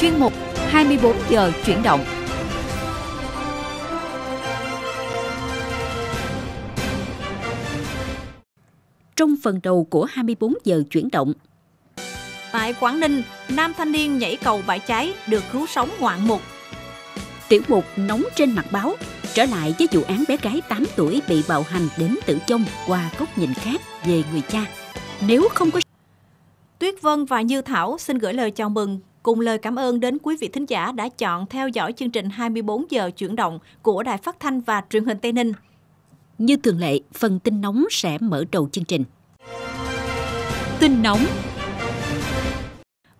chuyên mục 24 giờ chuyển động. Trong phần đầu của 24 giờ chuyển động. Tại Quảng Ninh, nam thanh niên nhảy cầu bãi cháy được cứu sống ngoạn mục. Tiểu mục nóng trên mặt báo trở lại với vụ án bé gái 8 tuổi bị bạo hành đến tử vong qua góc nhìn khác về người cha. Nếu không có Tuyết Vân và Như Thảo xin gửi lời chào mừng Cùng lời cảm ơn đến quý vị thính giả đã chọn theo dõi chương trình 24 giờ chuyển động của Đài Phát thanh và Truyền hình Tây Ninh. Như thường lệ, phần tin nóng sẽ mở đầu chương trình. Tin nóng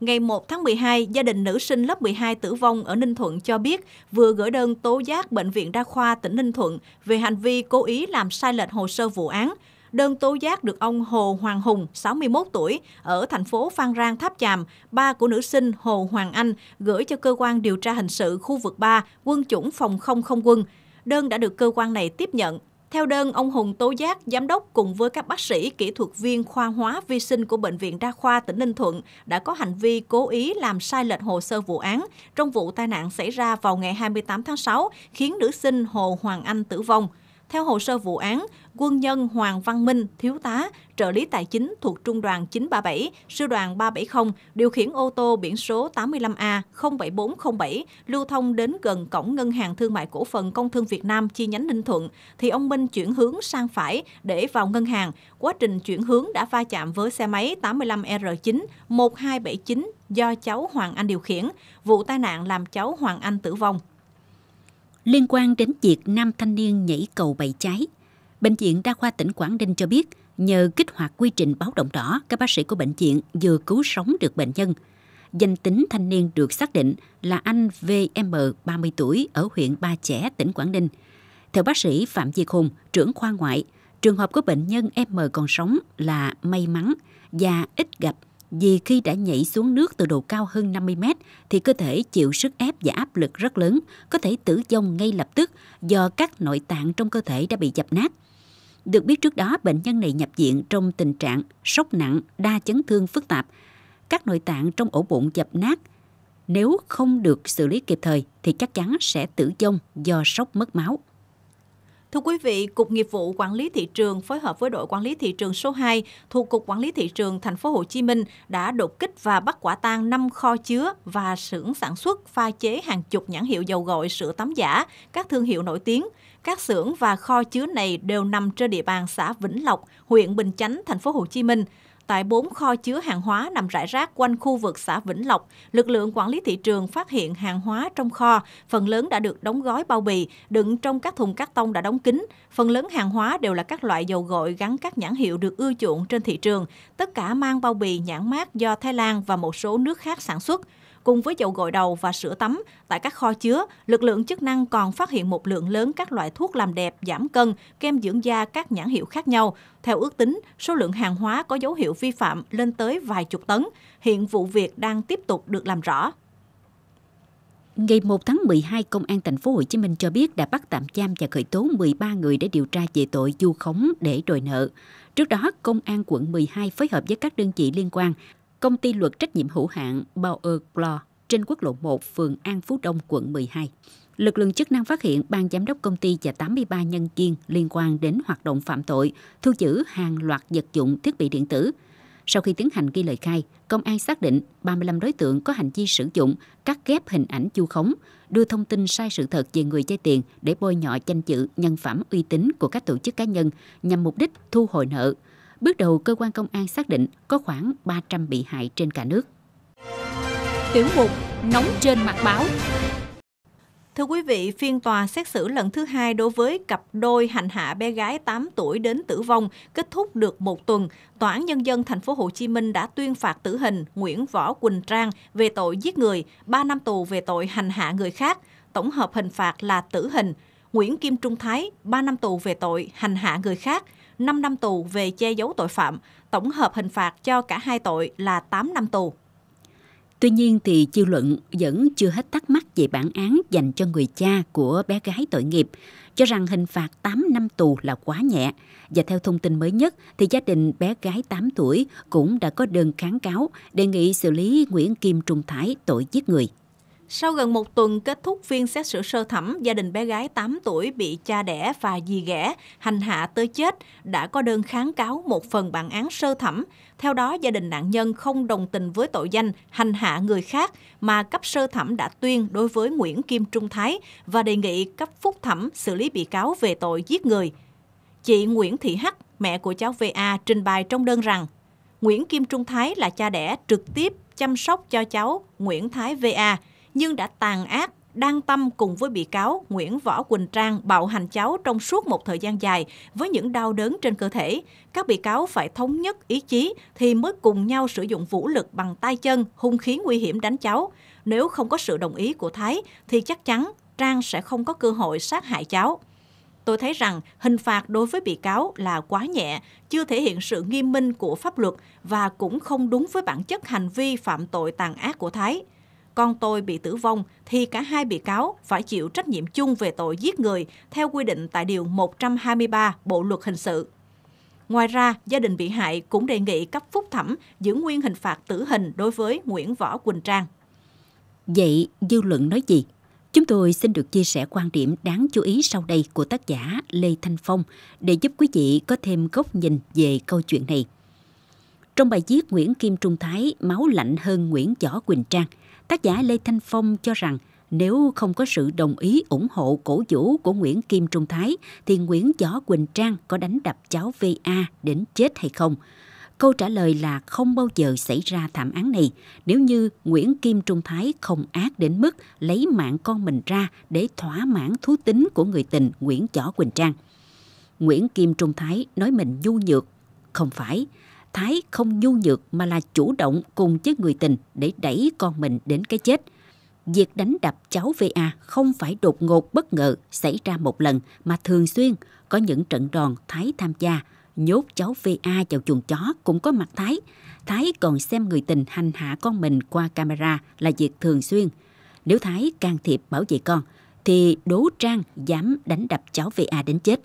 Ngày 1 tháng 12, gia đình nữ sinh lớp 12 tử vong ở Ninh Thuận cho biết vừa gửi đơn tố giác Bệnh viện Đa khoa tỉnh Ninh Thuận về hành vi cố ý làm sai lệch hồ sơ vụ án đơn tố giác được ông Hồ Hoàng Hùng, 61 tuổi, ở thành phố Phan Rang Tháp Chàm, ba của nữ sinh Hồ Hoàng Anh gửi cho cơ quan điều tra hình sự khu vực 3, quân chủng phòng không không quân. Đơn đã được cơ quan này tiếp nhận. Theo đơn, ông Hùng tố giác giám đốc cùng với các bác sĩ, kỹ thuật viên khoa hóa vi sinh của Bệnh viện Đa khoa tỉnh Ninh Thuận đã có hành vi cố ý làm sai lệch hồ sơ vụ án trong vụ tai nạn xảy ra vào ngày 28 tháng 6 khiến nữ sinh Hồ Hoàng Anh tử vong. Theo hồ sơ vụ án, quân nhân Hoàng Văn Minh, thiếu tá, trợ lý tài chính thuộc Trung đoàn 937, Sư đoàn 370, điều khiển ô tô biển số 85A07407 lưu thông đến gần cổng Ngân hàng Thương mại Cổ phần Công thương Việt Nam chi nhánh Ninh Thuận, thì ông Minh chuyển hướng sang phải để vào ngân hàng. Quá trình chuyển hướng đã va chạm với xe máy 85R9 1279 do cháu Hoàng Anh điều khiển. Vụ tai nạn làm cháu Hoàng Anh tử vong liên quan đến việc nam thanh niên nhảy cầu bậy cháy. Bệnh viện Đa khoa tỉnh Quảng Ninh cho biết, nhờ kích hoạt quy trình báo động đỏ, các bác sĩ của bệnh viện vừa cứu sống được bệnh nhân. Danh tính thanh niên được xác định là anh VM 30 tuổi ở huyện Ba Chẻ, tỉnh Quảng Ninh. Theo bác sĩ Phạm Diệt Hùng, trưởng khoa ngoại, trường hợp của bệnh nhân M còn sống là may mắn và ít gặp vì khi đã nhảy xuống nước từ độ cao hơn 50 mét thì cơ thể chịu sức ép và áp lực rất lớn, có thể tử vong ngay lập tức do các nội tạng trong cơ thể đã bị dập nát. Được biết trước đó, bệnh nhân này nhập viện trong tình trạng sốc nặng, đa chấn thương phức tạp. Các nội tạng trong ổ bụng dập nát. Nếu không được xử lý kịp thời thì chắc chắn sẽ tử vong do sốc mất máu. Thưa quý vị, Cục Nghiệp vụ Quản lý thị trường phối hợp với đội quản lý thị trường số 2 thuộc Cục Quản lý thị trường thành phố Hồ Chí Minh đã đột kích và bắt quả tang 5 kho chứa và xưởng sản xuất pha chế hàng chục nhãn hiệu dầu gội, sữa tắm giả, các thương hiệu nổi tiếng. Các xưởng và kho chứa này đều nằm trên địa bàn xã Vĩnh Lộc, huyện Bình Chánh, thành phố Hồ Chí Minh tại 4 kho chứa hàng hóa nằm rải rác quanh khu vực xã Vĩnh Lộc, lực lượng quản lý thị trường phát hiện hàng hóa trong kho, phần lớn đã được đóng gói bao bì, đựng trong các thùng cắt tông đã đóng kín. Phần lớn hàng hóa đều là các loại dầu gội gắn các nhãn hiệu được ưa chuộng trên thị trường, tất cả mang bao bì nhãn mát do Thái Lan và một số nước khác sản xuất. Cùng với dầu gội đầu và sữa tắm, tại các kho chứa, lực lượng chức năng còn phát hiện một lượng lớn các loại thuốc làm đẹp, giảm cân, kem dưỡng da các nhãn hiệu khác nhau. Theo ước tính, số lượng hàng hóa có dấu hiệu vi phạm lên tới vài chục tấn. Hiện vụ việc đang tiếp tục được làm rõ. Ngày 1 tháng 12, Công an thành phố Hồ Chí Minh cho biết đã bắt tạm giam và khởi tố 13 người để điều tra về tội du khống để đòi nợ. Trước đó, Công an quận 12 phối hợp với các đơn vị liên quan công ty luật trách nhiệm hữu hạn Bauer Claw trên quốc lộ 1, phường An Phú Đông, quận 12. Lực lượng chức năng phát hiện ban giám đốc công ty và 83 nhân viên liên quan đến hoạt động phạm tội, thu giữ hàng loạt vật dụng thiết bị điện tử. Sau khi tiến hành ghi lời khai, công an xác định 35 đối tượng có hành vi sử dụng cắt ghép hình ảnh chu khống, đưa thông tin sai sự thật về người chơi tiền để bôi nhọ danh dự nhân phẩm uy tín của các tổ chức cá nhân nhằm mục đích thu hồi nợ, Bước đầu, cơ quan công an xác định có khoảng 300 bị hại trên cả nước. Tiểu mục Nóng trên mặt báo Thưa quý vị, phiên tòa xét xử lần thứ hai đối với cặp đôi hành hạ bé gái 8 tuổi đến tử vong kết thúc được một tuần. Tòa án Nhân dân thành phố Hồ Chí Minh đã tuyên phạt tử hình Nguyễn Võ Quỳnh Trang về tội giết người, 3 năm tù về tội hành hạ người khác. Tổng hợp hình phạt là tử hình. Nguyễn Kim Trung Thái, 3 năm tù về tội hành hạ người khác – 5 năm tù về che giấu tội phạm, tổng hợp hình phạt cho cả hai tội là 8 năm tù. Tuy nhiên thì dư luận vẫn chưa hết thắc mắc về bản án dành cho người cha của bé gái tội nghiệp, cho rằng hình phạt 8 năm tù là quá nhẹ. Và theo thông tin mới nhất thì gia đình bé gái 8 tuổi cũng đã có đơn kháng cáo đề nghị xử lý Nguyễn Kim Trung Thái tội giết người. Sau gần một tuần kết thúc phiên xét xử sơ thẩm, gia đình bé gái 8 tuổi bị cha đẻ và dì ghẻ hành hạ tới chết đã có đơn kháng cáo một phần bản án sơ thẩm. Theo đó, gia đình nạn nhân không đồng tình với tội danh hành hạ người khác mà cấp sơ thẩm đã tuyên đối với Nguyễn Kim Trung Thái và đề nghị cấp phúc thẩm xử lý bị cáo về tội giết người. Chị Nguyễn Thị Hắc, mẹ của cháu VA, trình bày trong đơn rằng Nguyễn Kim Trung Thái là cha đẻ trực tiếp chăm sóc cho cháu Nguyễn Thái VA – nhưng đã tàn ác đang tâm cùng với bị cáo Nguyễn Võ Quỳnh Trang bạo hành cháu trong suốt một thời gian dài với những đau đớn trên cơ thể. Các bị cáo phải thống nhất ý chí thì mới cùng nhau sử dụng vũ lực bằng tay chân, hung khí nguy hiểm đánh cháu. Nếu không có sự đồng ý của Thái thì chắc chắn Trang sẽ không có cơ hội sát hại cháu. Tôi thấy rằng hình phạt đối với bị cáo là quá nhẹ, chưa thể hiện sự nghiêm minh của pháp luật và cũng không đúng với bản chất hành vi phạm tội tàn ác của Thái con tôi bị tử vong thì cả hai bị cáo phải chịu trách nhiệm chung về tội giết người theo quy định tại Điều 123 Bộ Luật Hình sự. Ngoài ra, gia đình bị hại cũng đề nghị cấp phúc thẩm giữ nguyên hình phạt tử hình đối với Nguyễn Võ Quỳnh Trang. Vậy dư luận nói gì? Chúng tôi xin được chia sẻ quan điểm đáng chú ý sau đây của tác giả Lê Thanh Phong để giúp quý vị có thêm góc nhìn về câu chuyện này. Trong bài viết Nguyễn Kim Trung Thái Máu lạnh hơn Nguyễn Võ Quỳnh Trang – Tác giả Lê Thanh Phong cho rằng nếu không có sự đồng ý ủng hộ cổ vũ của Nguyễn Kim Trung Thái thì Nguyễn Võ Quỳnh Trang có đánh đập cháu VA đến chết hay không? Câu trả lời là không bao giờ xảy ra thảm án này nếu như Nguyễn Kim Trung Thái không ác đến mức lấy mạng con mình ra để thỏa mãn thú tính của người tình Nguyễn Võ Quỳnh Trang. Nguyễn Kim Trung Thái nói mình nhu nhược, không phải. Thái không nhu nhược mà là chủ động cùng với người tình để đẩy con mình đến cái chết. Việc đánh đập cháu VA không phải đột ngột bất ngờ xảy ra một lần mà thường xuyên có những trận đòn Thái tham gia, nhốt cháu VA vào chuồng chó cũng có mặt Thái. Thái còn xem người tình hành hạ con mình qua camera là việc thường xuyên. Nếu Thái can thiệp bảo vệ con, thì đố Trang dám đánh đập cháu VA đến chết.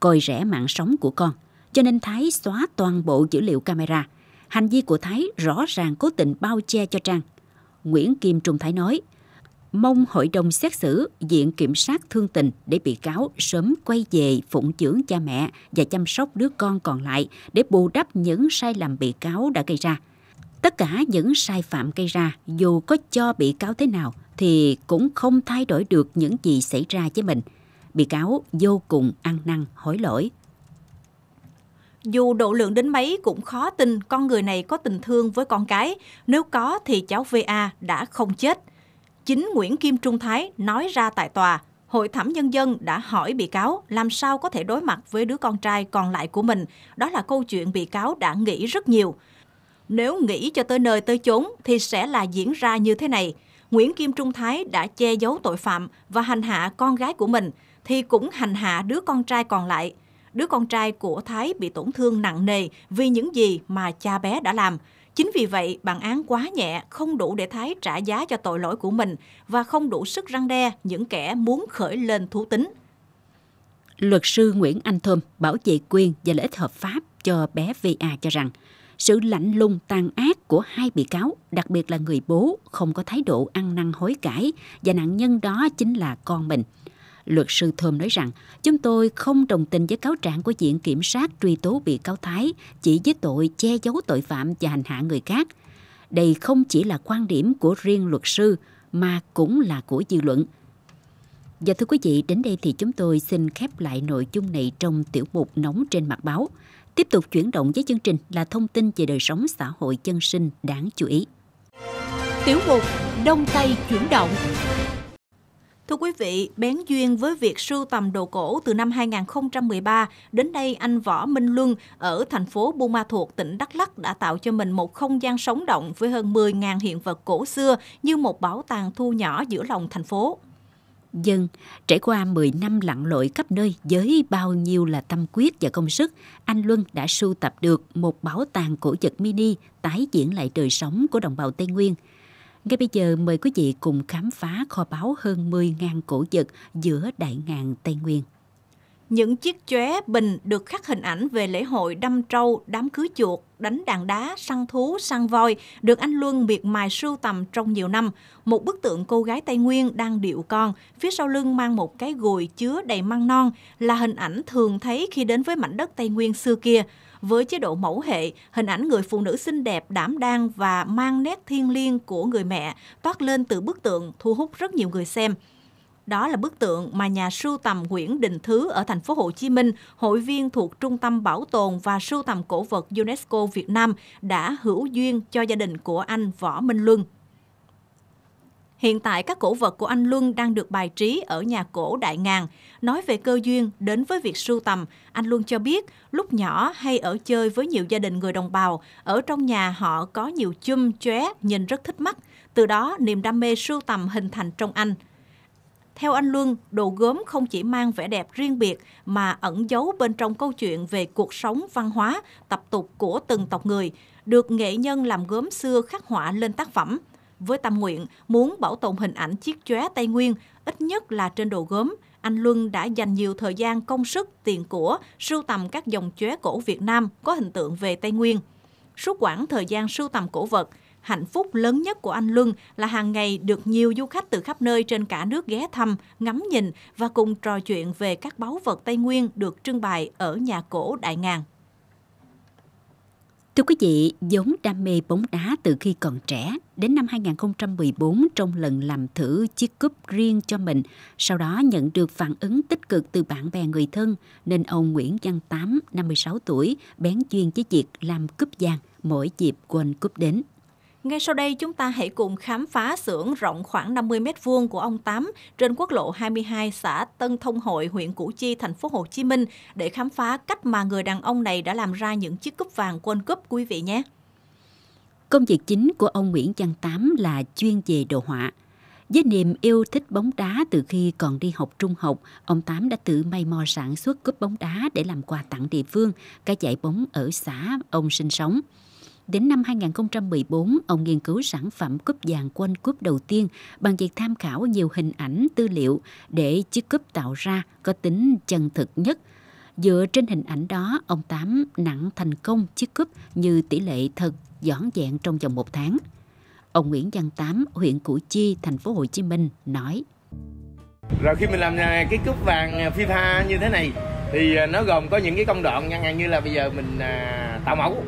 Coi rẻ mạng sống của con – cho nên Thái xóa toàn bộ dữ liệu camera. Hành vi của Thái rõ ràng cố tình bao che cho Trang. Nguyễn Kim Trung Thái nói, mong hội đồng xét xử Viện Kiểm sát thương tình để bị cáo sớm quay về phụng dưỡng cha mẹ và chăm sóc đứa con còn lại để bù đắp những sai lầm bị cáo đã gây ra. Tất cả những sai phạm gây ra, dù có cho bị cáo thế nào, thì cũng không thay đổi được những gì xảy ra với mình. Bị cáo vô cùng ăn năn hối lỗi dù độ lượng đến mấy cũng khó tin con người này có tình thương với con cái, nếu có thì cháu VA đã không chết. Chính Nguyễn Kim Trung Thái nói ra tại tòa, Hội thẩm nhân dân đã hỏi bị cáo làm sao có thể đối mặt với đứa con trai còn lại của mình. Đó là câu chuyện bị cáo đã nghĩ rất nhiều. Nếu nghĩ cho tới nơi tới chốn thì sẽ là diễn ra như thế này. Nguyễn Kim Trung Thái đã che giấu tội phạm và hành hạ con gái của mình thì cũng hành hạ đứa con trai còn lại – đứa con trai của Thái bị tổn thương nặng nề vì những gì mà cha bé đã làm. Chính vì vậy, bản án quá nhẹ, không đủ để Thái trả giá cho tội lỗi của mình và không đủ sức răng đe những kẻ muốn khởi lên thú tính. Luật sư Nguyễn Anh Thơm bảo vệ quyền và lợi ích hợp pháp cho bé VA cho rằng sự lạnh lùng tàn ác của hai bị cáo, đặc biệt là người bố không có thái độ ăn năn hối cải và nạn nhân đó chính là con mình. Luật sư Thơm nói rằng, chúng tôi không đồng tình với cáo trạng của Viện Kiểm sát truy tố bị cáo Thái chỉ với tội che giấu tội phạm và hành hạ người khác. Đây không chỉ là quan điểm của riêng luật sư mà cũng là của dư luận. Và thưa quý vị, đến đây thì chúng tôi xin khép lại nội dung này trong tiểu mục nóng trên mặt báo. Tiếp tục chuyển động với chương trình là thông tin về đời sống xã hội chân sinh đáng chú ý. Tiểu mục Đông Tây chuyển động. Thưa quý vị, bén duyên với việc sưu tầm đồ cổ từ năm 2013, đến nay anh Võ Minh Luân ở thành phố Buôn Ma Thuột, tỉnh Đắk lắc đã tạo cho mình một không gian sống động với hơn 10.000 hiện vật cổ xưa như một bảo tàng thu nhỏ giữa lòng thành phố. Dân, trải qua 10 năm lặn lội khắp nơi với bao nhiêu là tâm quyết và công sức, anh Luân đã sưu tập được một bảo tàng cổ vật mini tái diễn lại đời sống của đồng bào Tây Nguyên – ngay bây giờ mời quý vị cùng khám phá kho báu hơn 10.000 cổ vật giữa đại ngàn Tây Nguyên. Những chiếc chóe bình được khắc hình ảnh về lễ hội đâm trâu, đám cưới chuột, đánh đàn đá, săn thú, săn voi được anh Luân miệt mài sưu tầm trong nhiều năm. Một bức tượng cô gái Tây Nguyên đang điệu con, phía sau lưng mang một cái gùi chứa đầy măng non là hình ảnh thường thấy khi đến với mảnh đất Tây Nguyên xưa kia với chế độ mẫu hệ, hình ảnh người phụ nữ xinh đẹp, đảm đang và mang nét thiêng liêng của người mẹ toát lên từ bức tượng thu hút rất nhiều người xem. Đó là bức tượng mà nhà sưu tầm Nguyễn Đình Thứ ở thành phố Hồ Chí Minh, hội viên thuộc Trung tâm Bảo tồn và Sưu tầm Cổ vật UNESCO Việt Nam đã hữu duyên cho gia đình của anh Võ Minh Luân. Hiện tại các cổ vật của anh Luân đang được bài trí ở nhà cổ Đại Ngàn. Nói về cơ duyên đến với việc sưu tầm, anh Luân cho biết lúc nhỏ hay ở chơi với nhiều gia đình người đồng bào, ở trong nhà họ có nhiều chum chóe nhìn rất thích mắt. Từ đó niềm đam mê sưu tầm hình thành trong anh. Theo anh Luân, đồ gốm không chỉ mang vẻ đẹp riêng biệt mà ẩn giấu bên trong câu chuyện về cuộc sống, văn hóa, tập tục của từng tộc người, được nghệ nhân làm gốm xưa khắc họa lên tác phẩm. Với tâm nguyện muốn bảo tồn hình ảnh chiếc chóe Tây Nguyên, ít nhất là trên đồ gốm, anh Luân đã dành nhiều thời gian công sức, tiền của sưu tầm các dòng chóe cổ Việt Nam có hình tượng về Tây Nguyên. Suốt quãng thời gian sưu tầm cổ vật, hạnh phúc lớn nhất của anh Luân là hàng ngày được nhiều du khách từ khắp nơi trên cả nước ghé thăm, ngắm nhìn và cùng trò chuyện về các báu vật Tây Nguyên được trưng bày ở nhà cổ Đại Ngàn. Thưa quý vị, vốn đam mê bóng đá từ khi còn trẻ, đến năm 2014 trong lần làm thử chiếc cúp riêng cho mình, sau đó nhận được phản ứng tích cực từ bạn bè người thân, nên ông Nguyễn Văn Tám, 56 tuổi, bén duyên với việc làm cúp vàng mỗi dịp quên cúp đến. Ngay sau đây chúng ta hãy cùng khám phá xưởng rộng khoảng 50 m2 của ông Tám trên quốc lộ 22 xã Tân Thông Hội, huyện Củ Chi, thành phố Hồ Chí Minh để khám phá cách mà người đàn ông này đã làm ra những chiếc cúp vàng quân cúp quý vị nhé. Công việc chính của ông Nguyễn Văn Tám là chuyên về đồ họa. Với niềm yêu thích bóng đá từ khi còn đi học trung học, ông Tám đã tự may mò sản xuất cúp bóng đá để làm quà tặng địa phương, cả giải bóng ở xã ông sinh sống. Đến năm 2014, ông nghiên cứu sản phẩm cúp vàng quanh cúp đầu tiên bằng việc tham khảo nhiều hình ảnh, tư liệu để chiếc cúp tạo ra có tính chân thực nhất. Dựa trên hình ảnh đó, ông Tám nặng thành công chiếc cúp như tỷ lệ thật dõn dẹn trong vòng một tháng. Ông Nguyễn Văn Tám, huyện Củ Chi, thành phố Hồ Chí Minh nói. Rồi khi mình làm à, cái cúp vàng à, FIFA như thế này thì à, nó gồm có những cái công đoạn ngăn như là bây giờ mình tạo mẫu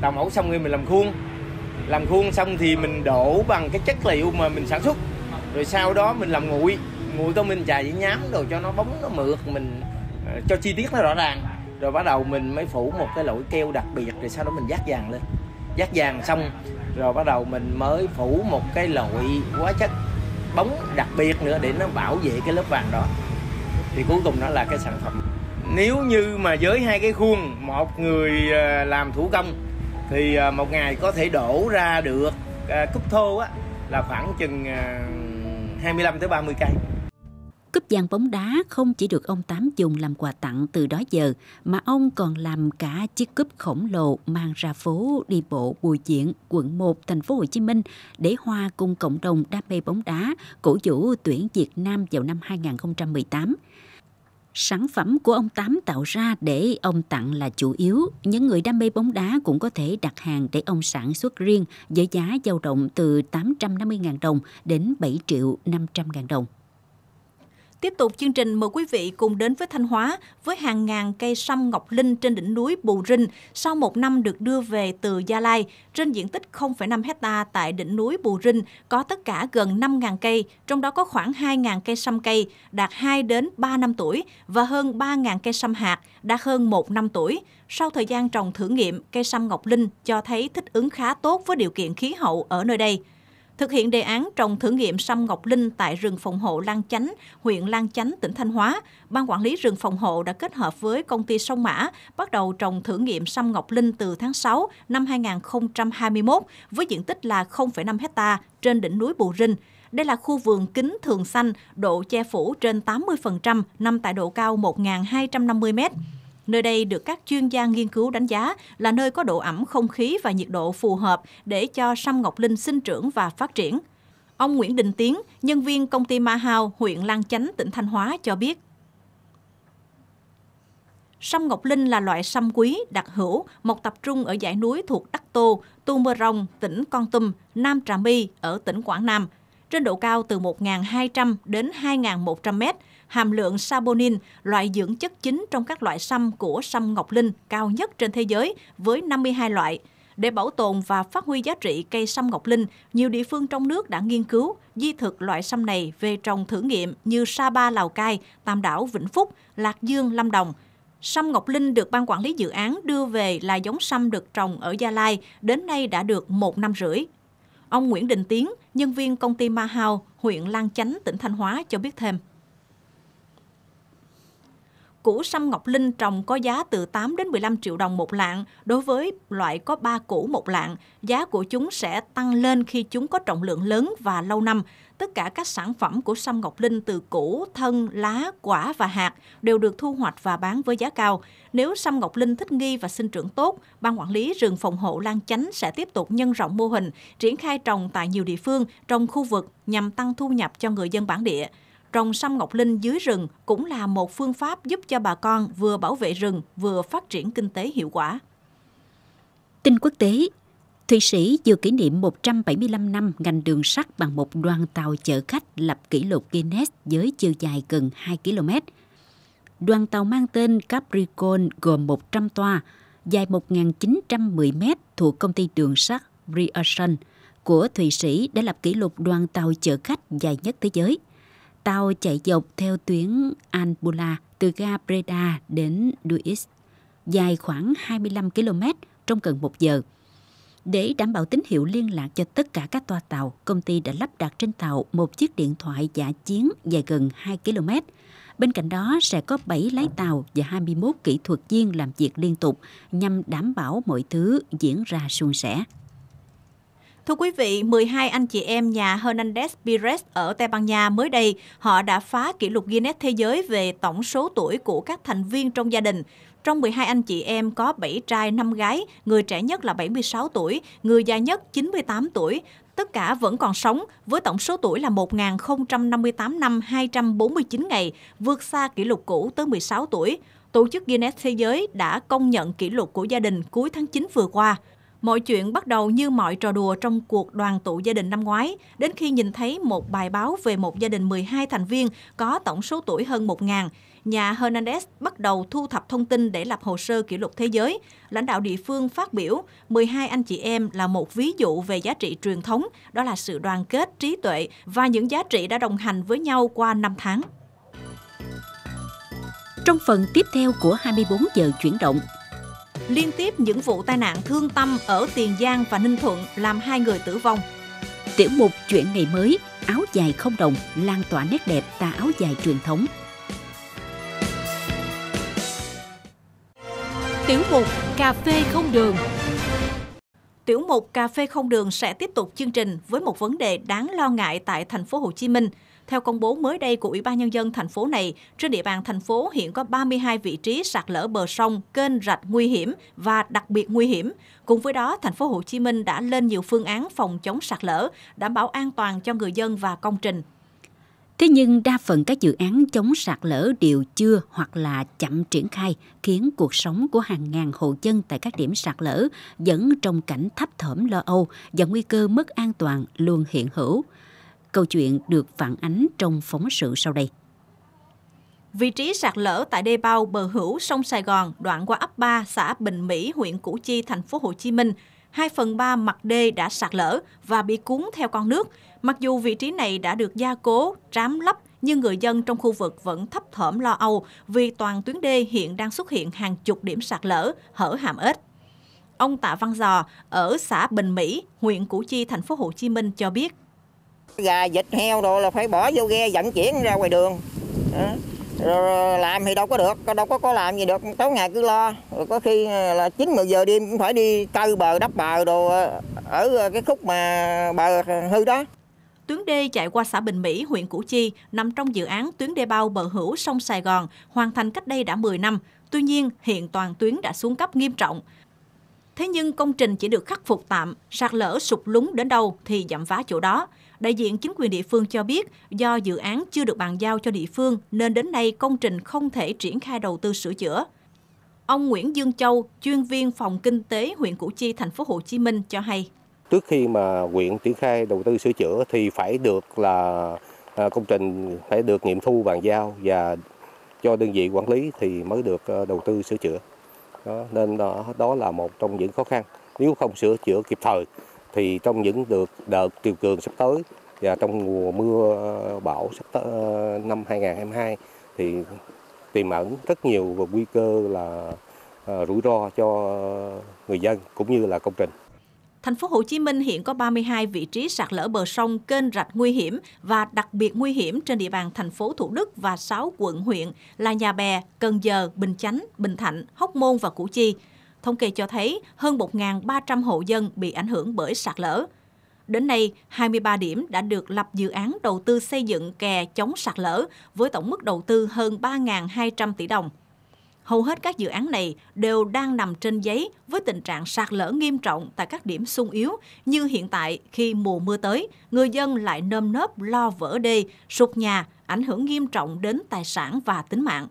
đào mẫu xong rồi mình làm khuôn làm khuôn xong thì mình đổ bằng cái chất liệu mà mình sản xuất rồi sau đó mình làm nguội nguội tôm mình chà với nhám đồ cho nó bóng nó mượt mình ờ, cho chi tiết nó rõ ràng rồi bắt đầu mình mới phủ một cái lỗi keo đặc biệt rồi sau đó mình dát vàng lên dát vàng xong rồi bắt đầu mình mới phủ một cái loại hóa chất bóng đặc biệt nữa để nó bảo vệ cái lớp vàng đó thì cuối cùng nó là cái sản phẩm nếu như mà với hai cái khuôn một người ờ, làm thủ công thì à, một ngày có thể đổ ra được à, cúp thô á là khoảng chừng 25 à, tới 30 cây. Cúp vàng bóng đá không chỉ được ông Tám dùng làm quà tặng từ đó giờ, mà ông còn làm cả chiếc cúp khổng lồ mang ra phố đi bộ Bùi Diện, quận 1, thành phố Hồ Chí Minh để hoa cùng cộng đồng đam mê bóng đá cổ vũ tuyển Việt Nam vào năm 2018. Sản phẩm của ông Tám tạo ra để ông tặng là chủ yếu. Những người đam mê bóng đá cũng có thể đặt hàng để ông sản xuất riêng với giá dao động từ 850.000 đồng đến 7 triệu 500.000 đồng. Tiếp tục chương trình mời quý vị cùng đến với Thanh Hóa với hàng ngàn cây sâm ngọc linh trên đỉnh núi Bù Rinh sau một năm được đưa về từ Gia Lai. Trên diện tích 0,5 hecta tại đỉnh núi Bù Rinh có tất cả gần 5.000 cây, trong đó có khoảng 2.000 cây sâm cây đạt 2 đến 3 năm tuổi và hơn 3.000 cây sâm hạt đạt hơn 1 năm tuổi. Sau thời gian trồng thử nghiệm, cây sâm ngọc linh cho thấy thích ứng khá tốt với điều kiện khí hậu ở nơi đây. Thực hiện đề án trồng thử nghiệm sâm Ngọc Linh tại rừng phòng hộ Lan Chánh, huyện Lan Chánh, tỉnh Thanh Hóa, Ban quản lý rừng phòng hộ đã kết hợp với công ty Sông Mã bắt đầu trồng thử nghiệm sâm Ngọc Linh từ tháng 6 năm 2021 với diện tích là 0,5 hecta trên đỉnh núi Bù Rinh. Đây là khu vườn kính thường xanh, độ che phủ trên 80%, nằm tại độ cao 1.250 mét. Nơi đây được các chuyên gia nghiên cứu đánh giá là nơi có độ ẩm không khí và nhiệt độ phù hợp để cho sâm ngọc linh sinh trưởng và phát triển. Ông Nguyễn Đình Tiến, nhân viên công ty Ma Hào, huyện Lang Chánh, tỉnh Thanh Hóa cho biết. Sâm Ngọc Linh là loại sâm quý, đặc hữu, mọc tập trung ở dãy núi thuộc Đắc Tô, Tu Mơ Rồng, tỉnh Con Tum, Nam Trà My ở tỉnh Quảng Nam, trên độ cao từ 1.200 đến 2.100 mét, hàm lượng saponin, loại dưỡng chất chính trong các loại sâm của sâm Ngọc Linh cao nhất trên thế giới với 52 loại. Để bảo tồn và phát huy giá trị cây sâm Ngọc Linh, nhiều địa phương trong nước đã nghiên cứu di thực loại sâm này về trồng thử nghiệm như sa Sapa, Lào Cai, Tam Đảo, Vĩnh Phúc, Lạc Dương, Lâm Đồng. Sâm Ngọc Linh được ban quản lý dự án đưa về là giống sâm được trồng ở Gia Lai, đến nay đã được một năm rưỡi. Ông Nguyễn Đình Tiến, nhân viên công ty Ma Hào, huyện lang Chánh, tỉnh Thanh Hóa cho biết thêm củ sâm ngọc linh trồng có giá từ 8 đến 15 triệu đồng một lạng. Đối với loại có 3 củ một lạng, giá của chúng sẽ tăng lên khi chúng có trọng lượng lớn và lâu năm. Tất cả các sản phẩm của sâm ngọc linh từ củ, thân, lá, quả và hạt đều được thu hoạch và bán với giá cao. Nếu sâm ngọc linh thích nghi và sinh trưởng tốt, ban quản lý rừng phòng hộ Lan Chánh sẽ tiếp tục nhân rộng mô hình, triển khai trồng tại nhiều địa phương trong khu vực nhằm tăng thu nhập cho người dân bản địa trồng sâm ngọc linh dưới rừng cũng là một phương pháp giúp cho bà con vừa bảo vệ rừng vừa phát triển kinh tế hiệu quả. Tin quốc tế, Thụy Sĩ vừa kỷ niệm 175 năm ngành đường sắt bằng một đoàn tàu chở khách lập kỷ lục Guinness với chiều dài gần 2 km. Đoàn tàu mang tên Capricorn gồm 100 toa, dài 1.910 m thuộc công ty đường sắt Briochen của Thụy Sĩ đã lập kỷ lục đoàn tàu chở khách dài nhất thế giới – Tàu chạy dọc theo tuyến Albula từ ga Breda đến Duis, dài khoảng 25 km trong gần một giờ. Để đảm bảo tín hiệu liên lạc cho tất cả các toa tàu, công ty đã lắp đặt trên tàu một chiếc điện thoại giả chiến dài gần 2 km. Bên cạnh đó sẽ có 7 lái tàu và 21 kỹ thuật viên làm việc liên tục nhằm đảm bảo mọi thứ diễn ra suôn sẻ. Thưa quý vị, 12 anh chị em nhà Hernandez Pires ở Tây Ban Nha mới đây, họ đã phá kỷ lục Guinness Thế giới về tổng số tuổi của các thành viên trong gia đình. Trong 12 anh chị em có 7 trai, 5 gái, người trẻ nhất là 76 tuổi, người già nhất 98 tuổi. Tất cả vẫn còn sống với tổng số tuổi là 1.058 năm 249 ngày, vượt xa kỷ lục cũ tới 16 tuổi. Tổ chức Guinness Thế giới đã công nhận kỷ lục của gia đình cuối tháng 9 vừa qua. Mọi chuyện bắt đầu như mọi trò đùa trong cuộc đoàn tụ gia đình năm ngoái, đến khi nhìn thấy một bài báo về một gia đình 12 thành viên có tổng số tuổi hơn 1.000. Nhà Hernandez bắt đầu thu thập thông tin để lập hồ sơ kỷ lục thế giới. Lãnh đạo địa phương phát biểu 12 anh chị em là một ví dụ về giá trị truyền thống, đó là sự đoàn kết, trí tuệ và những giá trị đã đồng hành với nhau qua năm tháng. Trong phần tiếp theo của 24 giờ chuyển động, liên tiếp những vụ tai nạn thương tâm ở Tiền Giang và Ninh Thuận làm hai người tử vong. Tiểu mục Chuyện ngày mới, áo dài không đồng lan tỏa nét đẹp tà áo dài truyền thống. Tiểu mục Cà phê không đường Tiểu mục Cà phê không đường sẽ tiếp tục chương trình với một vấn đề đáng lo ngại tại thành phố Hồ Chí Minh – theo công bố mới đây của Ủy ban Nhân dân thành phố này, trên địa bàn thành phố hiện có 32 vị trí sạt lở bờ sông, kênh rạch nguy hiểm và đặc biệt nguy hiểm. Cùng với đó, thành phố Hồ Chí Minh đã lên nhiều phương án phòng chống sạt lở, đảm bảo an toàn cho người dân và công trình. Thế nhưng đa phần các dự án chống sạt lở đều chưa hoặc là chậm triển khai, khiến cuộc sống của hàng ngàn hộ dân tại các điểm sạt lở vẫn trong cảnh thấp thỏm lo âu và nguy cơ mất an toàn luôn hiện hữu. Câu chuyện được phản ánh trong phóng sự sau đây. Vị trí sạt lở tại đê bao bờ hữu sông Sài Gòn, đoạn qua ấp 3, xã Bình Mỹ, huyện Củ Chi, thành phố Hồ Chí Minh, 2 phần 3 mặt đê đã sạt lở và bị cuốn theo con nước. Mặc dù vị trí này đã được gia cố, trám lấp, nhưng người dân trong khu vực vẫn thấp thỏm lo âu vì toàn tuyến đê hiện đang xuất hiện hàng chục điểm sạt lở, hở hàm ếch. Ông Tạ Văn Giò ở xã Bình Mỹ, huyện Củ Chi, thành phố Hồ Chí Minh cho biết, gà vịt heo rồi là phải bỏ vô ghe vận chuyển ra ngoài đường đó. rồi làm thì đâu có được đâu có có làm gì được tối ngày cứ lo rồi có khi là chín mười giờ đêm cũng phải đi cơi bờ đắp bờ đồ ở cái khúc mà bờ hư đó Tuyến đê chạy qua xã Bình Mỹ, huyện Củ Chi, nằm trong dự án tuyến đê bao bờ hữu sông Sài Gòn, hoàn thành cách đây đã 10 năm. Tuy nhiên, hiện toàn tuyến đã xuống cấp nghiêm trọng. Thế nhưng công trình chỉ được khắc phục tạm, sạt lở sụp lúng đến đâu thì giảm vá chỗ đó. Đại diện chính quyền địa phương cho biết, do dự án chưa được bàn giao cho địa phương nên đến nay công trình không thể triển khai đầu tư sửa chữa. Ông Nguyễn Dương Châu, chuyên viên phòng kinh tế huyện Củ Chi, thành phố Hồ Chí Minh cho hay. Trước khi mà huyện triển khai đầu tư sửa chữa thì phải được là à, công trình phải được nghiệm thu bàn giao và cho đơn vị quản lý thì mới được à, đầu tư sửa chữa. Đó, nên đó, đó là một trong những khó khăn. Nếu không sửa chữa kịp thời thì trong những đợt, đợt triều cường sắp tới và trong mùa mưa ờ, bão sắp tới ờ, năm 2022 thì tiềm ẩn rất nhiều và nguy cơ là ờ, rủi ro cho người dân cũng như là công trình. Thành phố Hồ Chí Minh hiện có 32 vị trí sạt lở bờ sông, kênh rạch nguy hiểm và đặc biệt nguy hiểm trên địa bàn thành phố Thủ Đức và 6 quận huyện là Nhà Bè, Cần Giờ, Bình Chánh, Bình Thạnh, Hóc Môn và Củ Chi. Thống kê cho thấy hơn 1.300 hộ dân bị ảnh hưởng bởi sạt lở. Đến nay, 23 điểm đã được lập dự án đầu tư xây dựng kè chống sạt lở với tổng mức đầu tư hơn 3.200 tỷ đồng. Hầu hết các dự án này đều đang nằm trên giấy với tình trạng sạt lở nghiêm trọng tại các điểm sung yếu như hiện tại khi mùa mưa tới, người dân lại nơm nớp lo vỡ đê, sụp nhà, ảnh hưởng nghiêm trọng đến tài sản và tính mạng.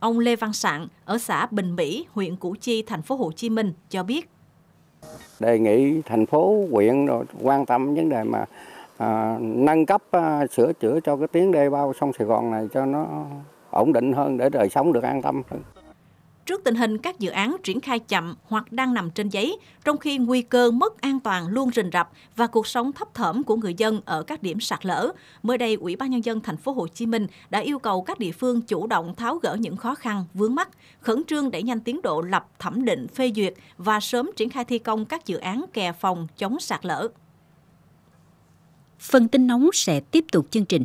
Ông Lê Văn Sạn ở xã Bình Mỹ, huyện Củ Chi, thành phố Hồ Chí Minh cho biết. Đề nghị thành phố, huyện quan tâm vấn đề mà à, nâng cấp à, sửa chữa cho cái tuyến đê bao sông Sài Gòn này cho nó ổn định hơn để đời sống được an tâm hơn. Trước tình hình các dự án triển khai chậm hoặc đang nằm trên giấy, trong khi nguy cơ mất an toàn luôn rình rập và cuộc sống thấp thỏm của người dân ở các điểm sạt lở, mới đây Ủy ban nhân dân thành phố Hồ Chí Minh đã yêu cầu các địa phương chủ động tháo gỡ những khó khăn vướng mắt, khẩn trương đẩy nhanh tiến độ lập, thẩm định, phê duyệt và sớm triển khai thi công các dự án kè phòng chống sạt lở. Phần tin nóng sẽ tiếp tục chương trình.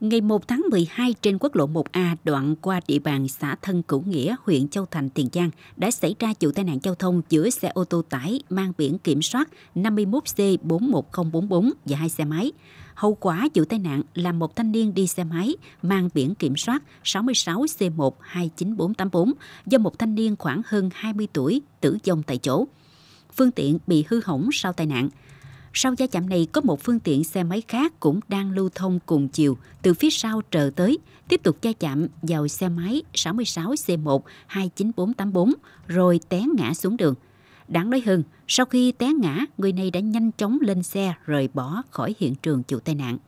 Ngày 1 tháng 12 trên quốc lộ 1A đoạn qua địa bàn xã Thân Cửu Nghĩa, huyện Châu Thành, Tiền Giang đã xảy ra vụ tai nạn giao thông giữa xe ô tô tải mang biển kiểm soát 51C41044 và hai xe máy. Hậu quả vụ tai nạn là một thanh niên đi xe máy mang biển kiểm soát 66C129484 do một thanh niên khoảng hơn 20 tuổi tử vong tại chỗ. Phương tiện bị hư hỏng sau tai nạn. Sau gia chạm này có một phương tiện xe máy khác cũng đang lưu thông cùng chiều từ phía sau trở tới, tiếp tục gia chạm vào xe máy 66C1 29484 rồi té ngã xuống đường. Đáng nói hơn, sau khi té ngã, người này đã nhanh chóng lên xe rời bỏ khỏi hiện trường vụ tai nạn.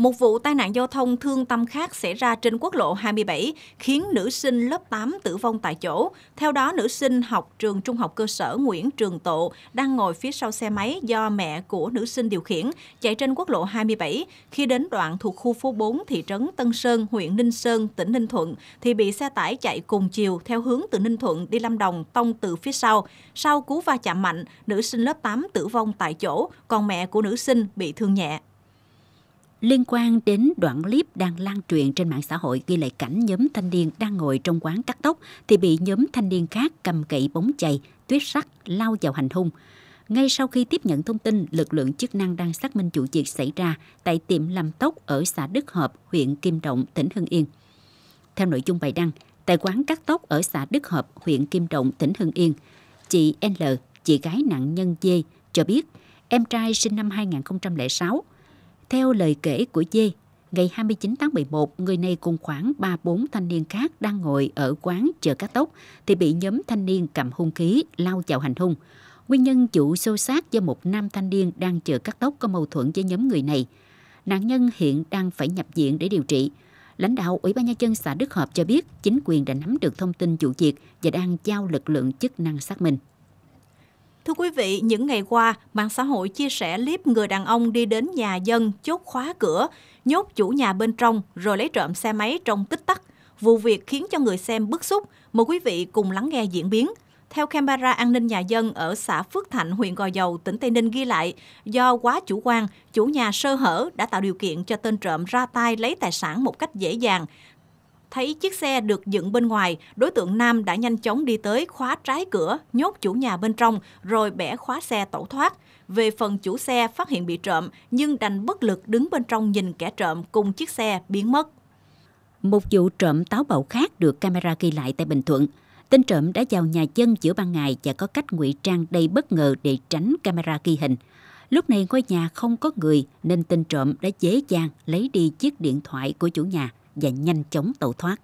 Một vụ tai nạn giao thông thương tâm khác xảy ra trên quốc lộ 27 khiến nữ sinh lớp 8 tử vong tại chỗ. Theo đó, nữ sinh học trường trung học cơ sở Nguyễn Trường Tộ đang ngồi phía sau xe máy do mẹ của nữ sinh điều khiển chạy trên quốc lộ 27. Khi đến đoạn thuộc khu phố 4 thị trấn Tân Sơn, huyện Ninh Sơn, tỉnh Ninh Thuận thì bị xe tải chạy cùng chiều theo hướng từ Ninh Thuận đi Lâm Đồng tông từ phía sau. Sau cú va chạm mạnh, nữ sinh lớp 8 tử vong tại chỗ, còn mẹ của nữ sinh bị thương nhẹ liên quan đến đoạn clip đang lan truyền trên mạng xã hội ghi lại cảnh nhóm thanh niên đang ngồi trong quán cắt tóc thì bị nhóm thanh niên khác cầm gậy bóng chày, tuyết sắt lao vào hành hung. Ngay sau khi tiếp nhận thông tin, lực lượng chức năng đang xác minh vụ việc xảy ra tại tiệm làm tóc ở xã Đức Hợp, huyện Kim Động, tỉnh Hưng Yên. Theo nội dung bài đăng, tại quán cắt tóc ở xã Đức Hợp, huyện Kim Động, tỉnh Hưng Yên, chị N, chị gái nạn nhân D, cho biết em trai sinh năm 2006, theo lời kể của Dê, ngày 29 tháng 11, người này cùng khoảng 3-4 thanh niên khác đang ngồi ở quán chờ cá tóc thì bị nhóm thanh niên cầm hung khí lao vào hành hung. Nguyên nhân chủ xô sát do một nam thanh niên đang chờ cắt tóc có mâu thuẫn với nhóm người này. Nạn nhân hiện đang phải nhập viện để điều trị. Lãnh đạo Ủy ban Nhân dân xã Đức Hợp cho biết chính quyền đã nắm được thông tin chủ việc và đang giao lực lượng chức năng xác minh. Thưa quý vị, những ngày qua, mạng xã hội chia sẻ clip người đàn ông đi đến nhà dân chốt khóa cửa, nhốt chủ nhà bên trong rồi lấy trộm xe máy trong tích tắc. Vụ việc khiến cho người xem bức xúc. Mời quý vị cùng lắng nghe diễn biến. Theo camera an ninh nhà dân ở xã Phước Thạnh, huyện Gò Dầu, tỉnh Tây Ninh ghi lại, do quá chủ quan, chủ nhà sơ hở đã tạo điều kiện cho tên trộm ra tay lấy tài sản một cách dễ dàng. Thấy chiếc xe được dựng bên ngoài, đối tượng Nam đã nhanh chóng đi tới khóa trái cửa, nhốt chủ nhà bên trong, rồi bẻ khóa xe tẩu thoát. Về phần chủ xe phát hiện bị trộm, nhưng đành bất lực đứng bên trong nhìn kẻ trộm cùng chiếc xe biến mất. Một vụ trộm táo bạo khác được camera ghi lại tại Bình Thuận. Tên trộm đã vào nhà dân giữa ban ngày và có cách ngụy trang đầy bất ngờ để tránh camera ghi hình. Lúc này ngôi nhà không có người nên tên trộm đã dễ dàng lấy đi chiếc điện thoại của chủ nhà và nhanh chóng tẩu thoát.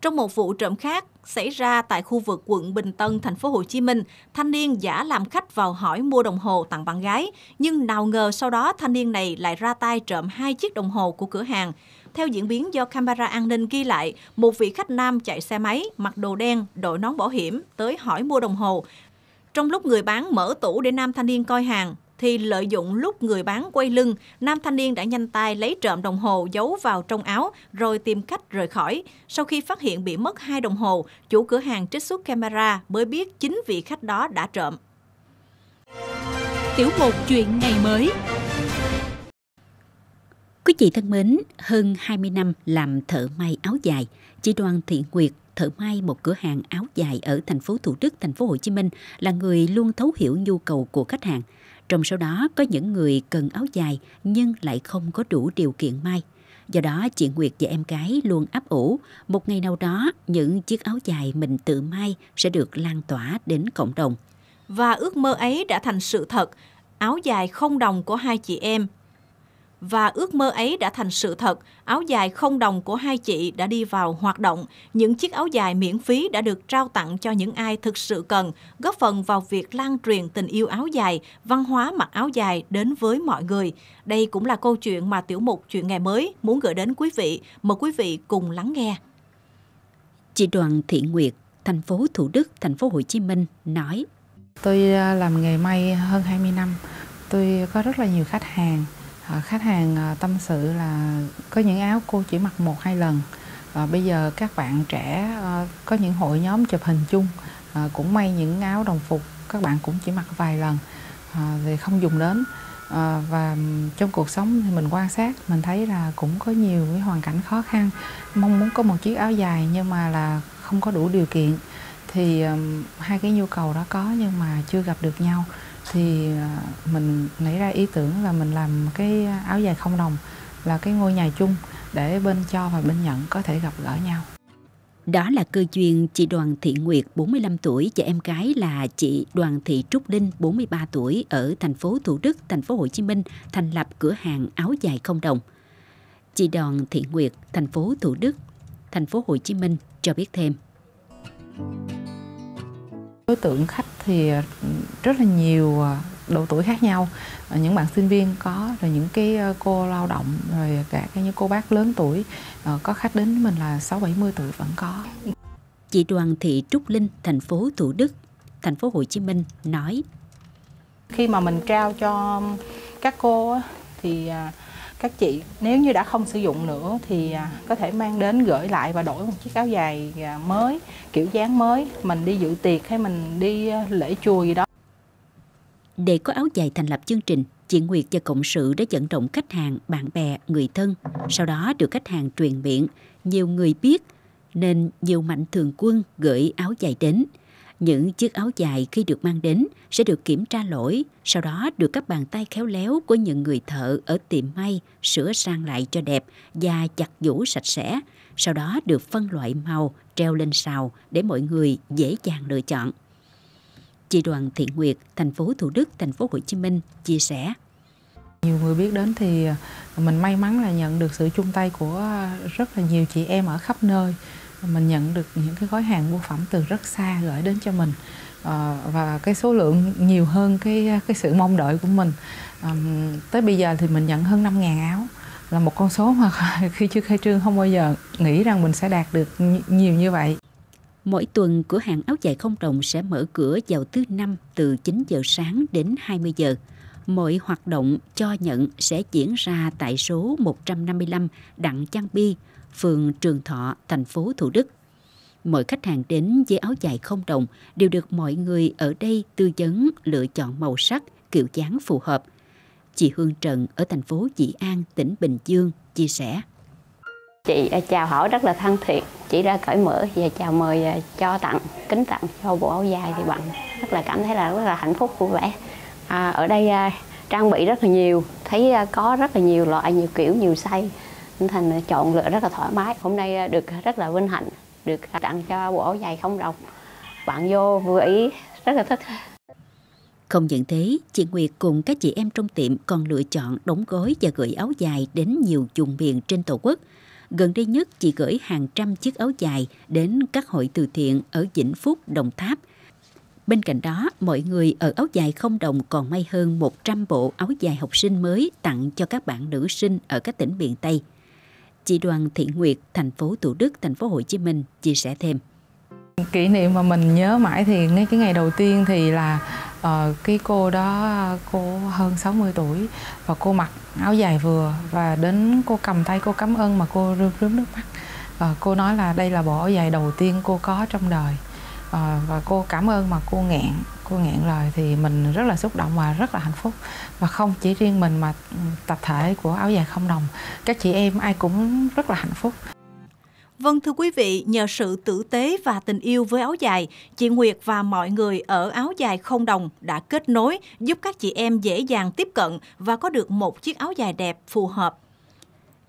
Trong một vụ trộm khác xảy ra tại khu vực quận Bình Tân, thành phố Hồ Chí Minh, thanh niên giả làm khách vào hỏi mua đồng hồ tặng bạn gái, nhưng nào ngờ sau đó thanh niên này lại ra tay trộm hai chiếc đồng hồ của cửa hàng. Theo diễn biến do camera an ninh ghi lại, một vị khách nam chạy xe máy, mặc đồ đen, đội nón bảo hiểm tới hỏi mua đồng hồ. Trong lúc người bán mở tủ để nam thanh niên coi hàng, thì lợi dụng lúc người bán quay lưng, nam thanh niên đã nhanh tay lấy trộm đồng hồ giấu vào trong áo rồi tìm cách rời khỏi. Sau khi phát hiện bị mất hai đồng hồ, chủ cửa hàng trích xuất camera mới biết chính vị khách đó đã trộm. Tiểu mục chuyện ngày mới Quý chị thân mến, hơn 20 năm làm thợ may áo dài, chị Đoàn Thị Nguyệt thợ may một cửa hàng áo dài ở thành phố Thủ Đức, thành phố Hồ Chí Minh là người luôn thấu hiểu nhu cầu của khách hàng. Trong số đó có những người cần áo dài nhưng lại không có đủ điều kiện may. Do đó chị Nguyệt và em gái luôn ấp ủ, một ngày nào đó những chiếc áo dài mình tự may sẽ được lan tỏa đến cộng đồng. Và ước mơ ấy đã thành sự thật, áo dài không đồng của hai chị em và ước mơ ấy đã thành sự thật, áo dài không đồng của hai chị đã đi vào hoạt động. Những chiếc áo dài miễn phí đã được trao tặng cho những ai thực sự cần, góp phần vào việc lan truyền tình yêu áo dài, văn hóa mặc áo dài đến với mọi người. Đây cũng là câu chuyện mà tiểu mục Chuyện ngày mới muốn gửi đến quý vị. Mời quý vị cùng lắng nghe. Chị Đoàn Thị Nguyệt, thành phố Thủ Đức, thành phố Hồ Chí Minh nói Tôi à, làm nghề may hơn 20 năm. Tôi có rất là nhiều khách hàng Ờ, khách hàng ờ, tâm sự là có những áo cô chỉ mặc một hai lần và bây giờ các bạn trẻ ờ, có những hội nhóm chụp hình chung cũng may những áo đồng phục các bạn cũng chỉ mặc vài lần thì không dùng đến và trong cuộc sống thì mình quan sát mình thấy là cũng có nhiều cái hoàn cảnh khó khăn mong muốn có một chiếc áo dài nhưng mà là không có đủ điều kiện thì hai cái nhu cầu đó có nhưng mà chưa gặp được nhau thì à, mình nảy ra ý tưởng là mình làm cái áo dài không đồng là cái ngôi nhà chung để bên cho và bên nhận có thể gặp gỡ nhau. Đó là cơ duyên chị Đoàn Thị Nguyệt 45 tuổi và em gái là chị Đoàn Thị Trúc Linh 43 tuổi ở thành phố Thủ Đức, thành phố Hồ Chí Minh thành lập cửa hàng áo dài không đồng. Chị Đoàn Thị Nguyệt, thành phố Thủ Đức, thành phố Hồ Chí Minh cho biết thêm. Thank you Đối tượng khách thì ờ, rất là nhiều ờ, độ tuổi khác nhau ờ, những bạn sinh viên có rồi những cái cô lao động rồi cả cái những cô bác lớn tuổi có khách đến mình là 6 70 tuổi vẫn có. Chị Đoàn Thị Trúc Linh, thành phố Thủ Đức, thành phố Hồ Chí Minh nói: Khi mà mình trao cho các cô thì à, các chị nếu như đã không sử dụng nữa thì à, có thể mang đến gửi lại và đổi một chiếc áo dài à, mới kiểu dáng mới mình đi dự tiệc hay mình đi à, lễ chùa gì đó để có áo dài thành lập chương trình chị Nguyệt và Cộng sự đã dẫn động khách hàng, bạn bè, người thân. Sau đó được khách hàng truyền miệng, nhiều người biết, nên nhiều mạnh thường quân gửi áo dài đến. Những chiếc áo dài khi được mang đến sẽ được kiểm tra lỗi, sau đó được các bàn tay khéo léo của những người thợ ở tiệm may sửa sang lại cho đẹp và chặt vũ sạch sẽ, sau đó được phân loại màu treo lên sào để mọi người dễ dàng lựa chọn. Chị Đoàn Thiện Nguyệt, thành phố Thủ Đức, thành phố Hồ Chí Minh chia sẻ. Nhiều người biết đến thì mình may mắn là nhận được sự chung tay của rất là nhiều chị em ở khắp nơi mình nhận được những cái gói hàng bưu phẩm từ rất xa gửi đến cho mình à, và cái số lượng nhiều hơn cái cái sự mong đợi của mình à, tới bây giờ thì mình nhận hơn 5.000 áo là một con số mà khi chưa khai trương không bao giờ nghĩ rằng mình sẽ đạt được nhiều như vậy. Mỗi tuần cửa hàng áo dài không đồng sẽ mở cửa vào thứ năm từ 9 giờ sáng đến 20 giờ. Mọi hoạt động cho nhận sẽ diễn ra tại số 155 Đặng Trang Bi, phường Trường Thọ, thành phố Thủ Đức. Mỗi khách hàng đến với áo dài không đồng đều được mọi người ở đây tư vấn lựa chọn màu sắc, kiểu dáng phù hợp. Chị Hương Trần ở thành phố Dị An, tỉnh Bình Dương chia sẻ. Chị à, chào hỏi rất là thân thiện chị ra cởi mở và chào mời à, cho tặng, kính tặng cho bộ áo dài thì bạn rất là cảm thấy là rất là hạnh phúc của vẻ. À, ở đây à, trang bị rất là nhiều, thấy có rất là nhiều loại, nhiều kiểu, nhiều size Thành chọn lựa rất là thoải mái. Hôm nay à, được rất là vinh hạnh được tặng cho bộ áo dài không đồng. Bạn vô vừa ý, rất là thích. Không những thế, chị Nguyệt cùng các chị em trong tiệm còn lựa chọn đóng gói và gửi áo dài đến nhiều vùng miền trên Tổ quốc. Gần đây nhất, chị gửi hàng trăm chiếc áo dài đến các hội từ thiện ở Vĩnh Phúc, Đồng Tháp. Bên cạnh đó, mọi người ở áo dài không đồng còn may hơn 100 bộ áo dài học sinh mới tặng cho các bạn nữ sinh ở các tỉnh miền Tây chị Đoàn Thị Nguyệt, thành phố Thủ Đức, thành phố Hồ Chí Minh chia sẻ thêm. Kỷ niệm mà mình nhớ mãi thì ngay cái ngày đầu tiên thì là uh, cái cô đó cô hơn 60 tuổi và cô mặc áo dài vừa và đến cô cầm tay cô cảm ơn mà cô rướm rướm nước mắt. Uh, cô nói là đây là bộ áo dài đầu tiên cô có trong đời uh, và cô cảm ơn mà cô nghẹn cô ngạn lời thì mình rất là xúc động và rất là hạnh phúc và không chỉ riêng mình mà ừ, tập thể của áo dài không đồng các chị em ai cũng rất là hạnh phúc Vâng thưa quý vị, nhờ sự tử tế và tình yêu với áo dài, chị Nguyệt và mọi người ở áo dài không đồng đã kết nối giúp các chị em dễ dàng tiếp cận và có được một chiếc áo dài đẹp phù hợp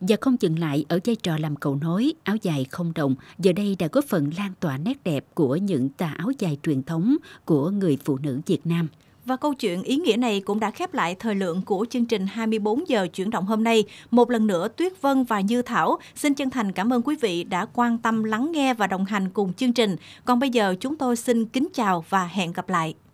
và không dừng lại ở vai trò làm cầu nối áo dài không đồng giờ đây đã góp phần lan tỏa nét đẹp của những tà áo dài truyền thống của người phụ nữ Việt Nam. Và câu chuyện ý nghĩa này cũng đã khép lại thời lượng của chương trình 24 giờ chuyển động hôm nay. Một lần nữa, Tuyết Vân và Như Thảo xin chân thành cảm ơn quý vị đã quan tâm lắng nghe và đồng hành cùng chương trình. Còn bây giờ chúng tôi xin kính chào và hẹn gặp lại.